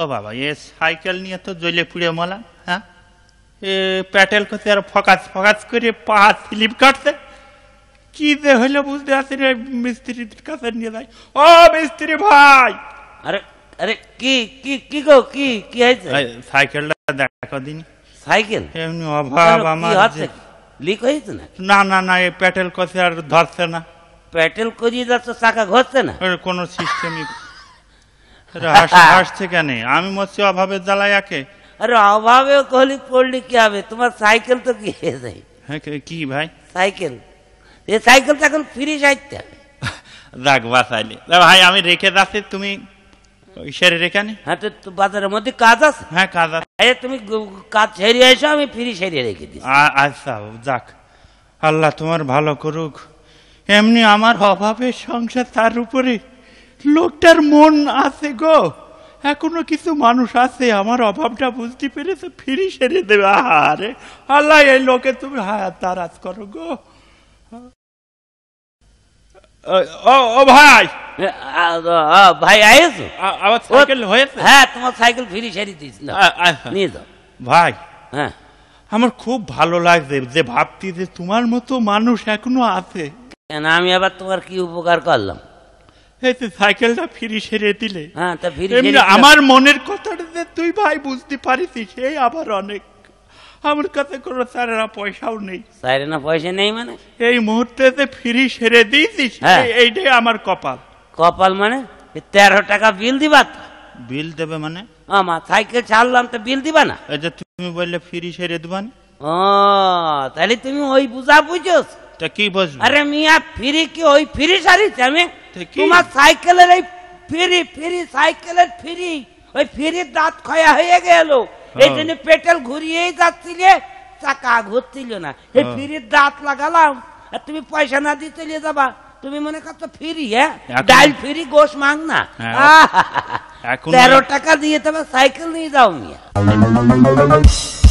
ও বাবা এ সাইকেল নিয়ে তো জলে পুড়ে মলা হ্যাঁ এ প্যাটেল করতে আর ফকাস ফকাস করে পা স্লিপ কাটছে কি যে হইলো বুঝতে পারছি রে মিস্ত্রির কাছে নিয়ে যাই ও মিস্ত্রি ভাই আরে আরে কি কি কি গো কি কি হয়েছে সাইকেলটা দেখো দিন সাইকেল এমনি অভাব আমার লিক হয়েছে না না না না প্যাটেল কষে আর ধরছে না প্যাটেল করিয়ে যাচ্ছে চাকা ঘুরছে না কোনো সিস্টেমই হাসছে কেন আমি মরছি অভাবের জ্বালায় একে আরে অভাবে কলি পড়লে কি হবে তোমার সাইকেল তো কি হয়ে যায় হ্যাঁ, কি ভাই সাইকেল এ সাইকেল তো এখন ফিরে সাইতে হবে যাক বাসাইলি ভাই আমি রেখে যাচ্ছি তুমি সেরে রেখে নি হ্যাঁ তো বাজারের মধ্যে কাজ আছে হ্যাঁ কাজ আছে তুমি কাজ সেরে এসো আমি ফ্রি সেরে রেখে দিই আচ্ছা যাক আল্লাহ তোমার ভালো করুক এমনি আমার অভাবের সংসার তার উপরে লোকটার মন আছে গো এখনো কিছু মানুষ আছে আমার অভাবটা বুঝতে পেরেছে ফিরি সেরে দেবে আরে আল্লাহ এই লোকে তুমি হায়াত তারাজ করো গো ও ভাই ভাই আয়েছো আমার সাইকেল হয়েছে হ্যাঁ তোমার সাইকেল ফিরি সেরে দিস না নিয়ে যাও ভাই হ্যাঁ আমার খুব ভালো লাগছে যে ভাবতি যে তোমার মতো মানুষ এখনো আছে কেন আমি আবার তোমার কি উপকার করলাম সাইকেলটা ফিরি সেরে দিলে হ্যাঁ, আমার মনের কথাটা যে তুই ভাই বুঝতে পারিস আবার অনেক আমার কাছে স্যারেরা পয়সাও নেই স্যারেরা পয়সা নেই মানে এই মুহূর্তে যে সেরে দিয়েছিস হ্যাঁ। এইটাই আমার কপাল কপাল মানে তেরো টাকা বিল দিবা বিল দেবে মানে আমার সাইকেল ছাড়লাম তো বিল দিবা না তুমি বললে ফ্রি সেরে দিবা ও তাহলে তুমি ওই বুঝা বুঝছ তা কি বুঝ আরে মিয়া ফ্রি কি ওই ফিরি সারিছি আমি থেকে তোমার সাইকেলের এই ফিরি ফিরি সাইকেলের ফিরি ওই ফিরির দাঁত ক্ষয়া হয়ে গেল হ্যাঁ। এই জন্য পেটেল ঘুরিয়েই যাচ্ছিলে চাকা ঘুরছিল না এই হ্যাঁ। ফিরির দাঁত লাগালাম আর তুমি পয়সা না দিয়ে চলে যাবা তুমি মনে করছো ফিরি হ্যাঁ ডাল ফিরি গোস মাং না হ্যাঁ। তেরো টাকা দিয়ে তবে সাইকেল নিয়ে যাও মিয়া